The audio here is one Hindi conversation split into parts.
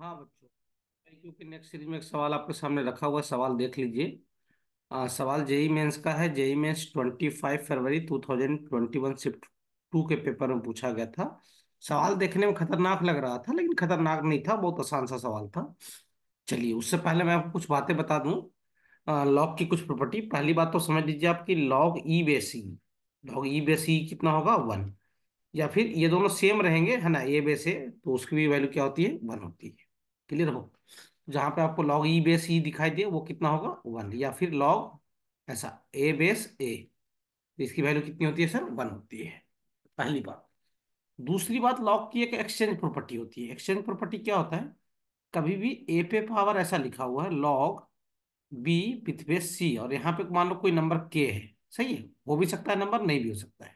हाँ बच्चों क्योंकि नेक्स्ट सीरीज में एक सवाल आपके सामने रखा हुआ सवाल देख लीजिए सवाल जेई मेंस e का है जेई मेंस 25 फरवरी 2021 शिफ्ट टू के पेपर में पूछा गया था सवाल देखने में खतरनाक लग रहा था लेकिन खतरनाक नहीं था बहुत आसान सा सवाल था चलिए उससे पहले मैं आपको कुछ बातें बता दूँ लॉग की कुछ प्रॉपर्टी पहली बात तो समझ लीजिए आपकी log e base log e base कितना होगा वन या फिर ये दोनों सेम रहेंगे है ना ए बेस ए तो उसकी भी वैल्यू क्या होती है वन होती है क्लियर हो जहां पे आपको लॉग ई बेस ई दिखाई दे वो कितना होगा वन या फिर लॉग ऐसा ए बेस ए इसकी वैल्यू कितनी होती है सर वन होती है पहली बात दूसरी बात लॉग की एक एक्सचेंज प्रॉपर्टी होती है एक्सचेंज प्रॉपर्टी क्या होता है कभी भी ए पे पावर ऐसा लिखा हुआ है log b with base c और यहाँ पे मान लो कोई नंबर के है सही है हो भी सकता है नंबर नहीं भी हो सकता है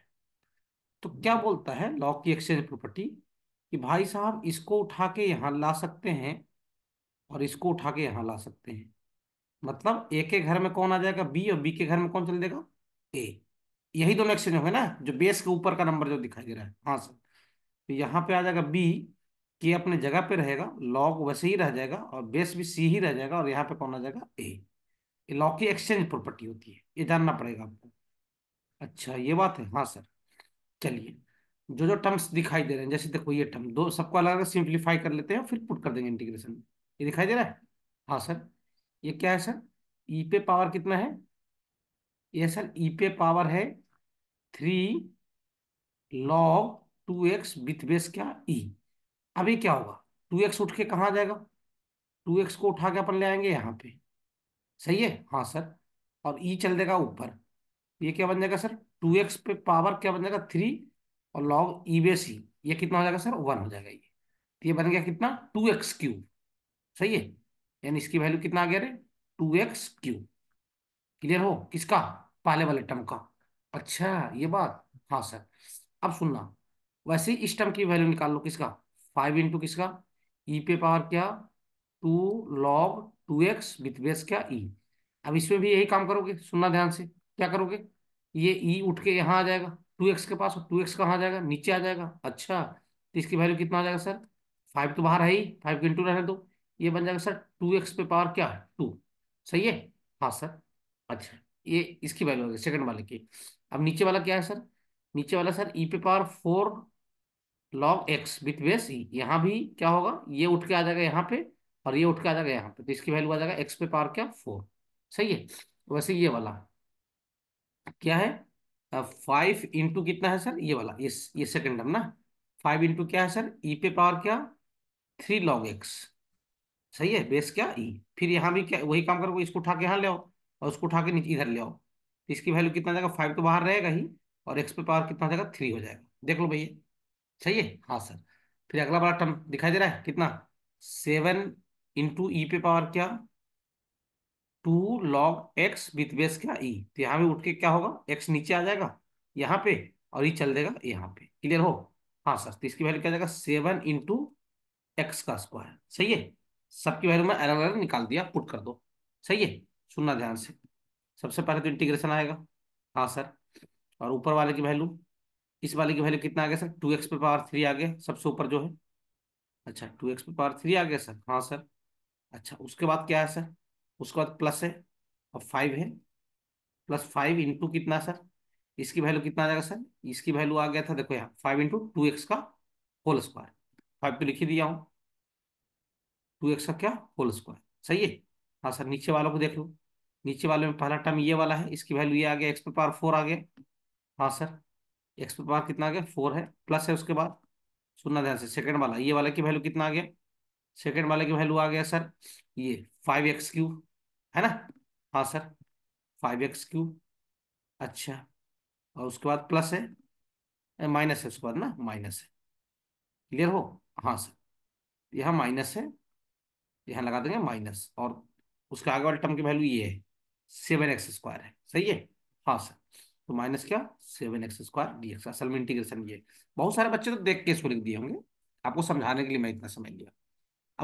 तो क्या हम्म। बोलता है लॉग की एक्सचेंज प्रॉपर्टी कि भाई साहब इसको उठा के यहाँ ला सकते हैं और इसको उठा के यहाँ ला सकते हैं मतलब ए के घर में कौन आ जाएगा बी और बी के घर में कौन चल देगा ए यही दोनों एक्सचेंज होंगे ना जो बेस के ऊपर का नंबर जो दिखाई दे रहा है हाँ सर तो यहाँ पे आ जाएगा बी के अपने जगह पे रहेगा लॉग वैसे ही रह जाएगा और बेस भी सी ही रह जाएगा और यहाँ पे कौन आ जाएगा ए ये लॉ की एक्सचेंज प्रॉपर्टी होती है ये जानना पड़ेगा आपको अच्छा ये बात है हाँ सर चलिए जो जो टर्म्स दिखाई दे रहे हैं जैसे देखो ये टर्म दो सबको अलग अलग सिंप्लीफाई कर लेते हैं फिर पुट कर देंगे इंटीग्रेशन में ये दिखाई दे रहा है हाँ सर ये क्या है सर ई e पे पावर कितना है ये सर ई e पे पावर है three log two x with base क्या ई e. अभी क्या होगा टू एक्स उठ के कहाँ जाएगा टू एक्स को उठा के अपन ले आएंगे यहाँ पे सही है हाँ सर और ई e चल देगा ऊपर ये क्या बन जाएगा सर टू एक्स पे पावर क्या बन जाएगा थ्री और लॉग ई बे सी ये कितना हो जाएगा सर वन हो जाएगा ये तो ये बन गया कितना टू एक्स क्यूब सही है यानी इसकी वैल्यू कितना आ गया रे टू एक्स क्यूब क्लियर हो किसका पहले वाले टर्म का अच्छा ये बात हाँ सर अब सुनना वैसे इस टर्म की वैल्यू निकाल लो किसका फाइव इंटू किसका ई e पे पावर क्या two log two x with base क्या ई e। अब इसमें भी यही काम करोगे सुनना ध्यान से क्या करोगे ये ई e उठ के यहाँ आ जाएगा टू एक्स के पास तो टू एक्स कहाँ आ जाएगा नीचे आ जाएगा अच्छा तो इसकी वैल्यू कितना आ जाएगा सर फाइव तो बाहर है ही फाइव के इंटू रहने दो ये बन जाएगा सर टू एक्स पे पावर क्या है टू सही है हाँ सर अच्छा ये इसकी वैल्यू आ गई सेकंड वाले की अब नीचे वाला क्या है सर नीचे वाला सर ई e पे power four log x with base e यहाँ भी क्या होगा ये उठ के आ जाएगा यहाँ पे और ये उठ के आ जाएगा यहाँ पे तो इसकी वैल्यू आ जाएगा एक्स पे पावर क्या फोर सही है वैसे ये वाला क्या है फाइव इंटू कितना है सर ये वाला ये ये सेकंड टर्म ना फाइव इंटू क्या है सर ई e पे पावर क्या थ्री लॉग एक्स सही है बेस क्या ई e। फिर यहाँ भी क्या वही काम करो इसको उठा के यहाँ ले आओ और उसको उठा के नीचे इधर ले आओ तो इसकी वैल्यू कितना जाएगा फाइव तो बाहर रहेगा ही और एक्स पे पावर कितना जाएगा थ्री हो जाएगा देख लो भैया सही है हाँ सर फिर अगला बड़ा टर्म दिखाई दे रहा है कितना सेवन इंटू ई पे पावर क्या two log x with base क्या ई e? तो यहाँ भी उठ के क्या होगा एक्स नीचे आ जाएगा यहाँ पे और e चल देगा यहाँ पे क्लियर हो हाँ सर तो इसकी वैल्यू क्या जाएगा सेवन इंटू एक्स का स्क्वायर सही है सबकी वैल्यू में अलग अलग निकाल दिया पुट कर दो सही है सुनना ध्यान से सबसे पहले तो इंटीग्रेशन आएगा हाँ सर और ऊपर वाले की वैल्यू इस वाले की वैल्यू कितना आ गया सर टू एक्स पे पावर थ्री आ गया सबसे ऊपर जो है अच्छा टू एक्स पे पावर थ्री आ गया सर हाँ सर अच्छा उसके बाद क्या है सर उसके बाद प्लस है और फाइव है प्लस फाइव इंटू कितना सर इसकी वैल्यू कितना आ जाएगा सर इसकी वैल्यू आ गया था देखो यहाँ फाइव इंटू टू एक्स का होल स्क्वायर फाइव तो लिख ही दिया हूँ टू एक्स का क्या होल स्क्वायर सही है हाँ सर नीचे वालों को देख लो नीचे वाले में पहला टर्म ये वाला है इसकी वैल्यू ये आ गया एक्स पे पावर फोर आ गया हाँ सर एक्स पे पावर कितना आ गया फोर है प्लस है उसके बाद सुनना ध्यान से सेकेंड वाला ये वाला की वैल्यू कितना आ गया सेकेंड वाले की वैल्यू आ गया सर ये फाइव एक्स क्यूब है ना हाँ सर फाइव एक्स क्यूब अच्छा और उसके बाद प्लस है माइनस है उसके बाद ना माइनस है क्लियर हो हाँ सर यहाँ माइनस है यहाँ लगा देंगे माइनस और उसके आगे वाले टर्म की वैल्यू ये है सेवन एक्स स्क्वायर है सही है हाँ सर तो माइनस क्या seven x square d x असल में इंटीग्रेशन ये बहुत सारे बच्चे तो देख के इसको लिख दिए होंगे आपको समझाने के लिए मैं इतना समझ लिया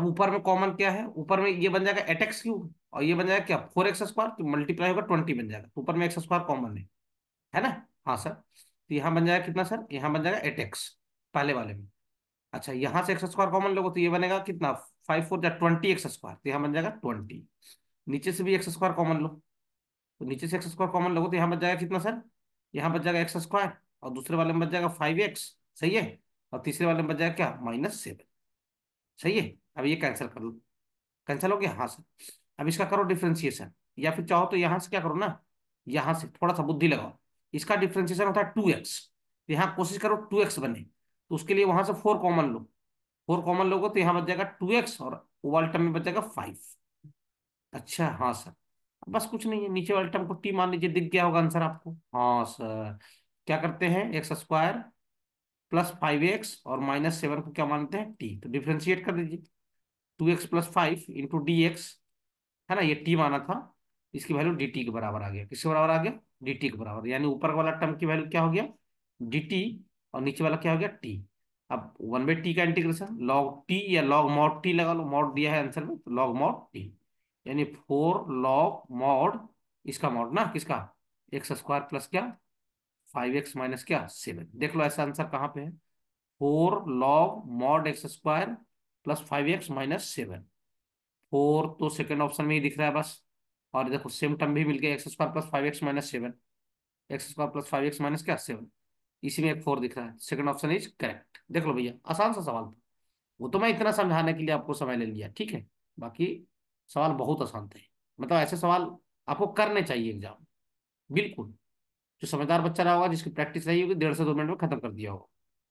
अब ऊपर में कॉमन क्या है ऊपर में ये बन जाएगा एट एक्स क्यूब और ये बन जाएगा क्या फोर एक्स स्क्वायर मल्टीप्लाई होगा ट्वेंटी बन जाएगा तो ऊपर में एक्स स्क्वायर कॉमन है है ना हाँ सर तो यहाँ बन जाएगा कितना सर यहाँ बन जाएगा एट एक्स पहले वाले में अच्छा यहाँ से एक्स स्क्वायर कॉमन लोगों तो ये बनेगा कितना फाइव फोर या ट्वेंटी एक्स स्क्वायर तो यहाँ बन जाएगा ट्वेंटी नीचे से भी एक्स स्क्वायर कॉमन लो तो नीचे से एक्स स्क्वायर कॉमन लोगों तो यहाँ बच जाएगा कितना सर यहाँ बच जाएगा एक्स स्क्वायर और दूसरे वाले में बच जाएगा फाइव एक्स सही है और तीसरे वाले में बच जाएगा क्या माइनस सेवन सही है अब ये कैंसिल कर लो कैंसिल हो गया हाँ सर अब इसका करो डिफ्रेंसिएशन या फिर चाहो तो यहाँ से क्या करो ना यहाँ से थोड़ा सा बुद्धि लगाओ इसका डिफ्रेंसिएशन होता है टू एक्स तो यहाँ कोशिश करो टू एक्स बने तो उसके लिए वहां से फोर कॉमन लो फोर कॉमन लोगो तो यहाँ बच जाएगा टू एक्स और वाल टर्म में बच जाएगा फाइव अच्छा हाँ सर बस कुछ नहीं है नीचे वाले टर्म को टी मान लीजिए दिख गया होगा आंसर आपको हाँ सर क्या करते हैं x square plus five x और माइनस सेवन को क्या मानते हैं टी तो डिफ्रेंशिएट कर दीजिए two x plus five into d x है ना ये टी माना था इसकी वैल्यू डी के बराबर आ गया किसके बराबर आ गया डी के बराबर यानी ऊपर वाला टर्म की वैल्यू क्या हो गया डी और नीचे वाला क्या हो गया टी अब वन बाई टी का इंटीग्रेशन लॉग टी या लॉग मॉड टी लगा लो मॉड दिया है आंसर में तो लॉग मॉड टी यानी फोर लॉग मॉड इसका मॉड ना किसका एक्स स्क्वायर प्लस क्या फाइव एक्स माइनस क्या सेवन देख लो ऐसा आंसर कहाँ पे है four log mod x square plus five x minus seven four तो सेकेंड ऑप्शन में ही दिख रहा है बस और देखो सेम टर्म भी मिल गया x square plus five x minus seven x square plus five x minus क्या सेवन इसी में एक फोर दिख रहा है सेकंड ऑप्शन इज करेक्ट देख लो भैया आसान सा सवाल था वो तो मैं इतना समझाने के लिए आपको समय ले लिया ठीक है बाकी सवाल बहुत आसान थे मतलब ऐसे सवाल आपको करने चाहिए एग्जाम बिल्कुल जो समझदार बच्चा रहा होगा जिसकी प्रैक्टिस रही होगी डेढ़ से दो मिनट में खत्म कर दिया होगा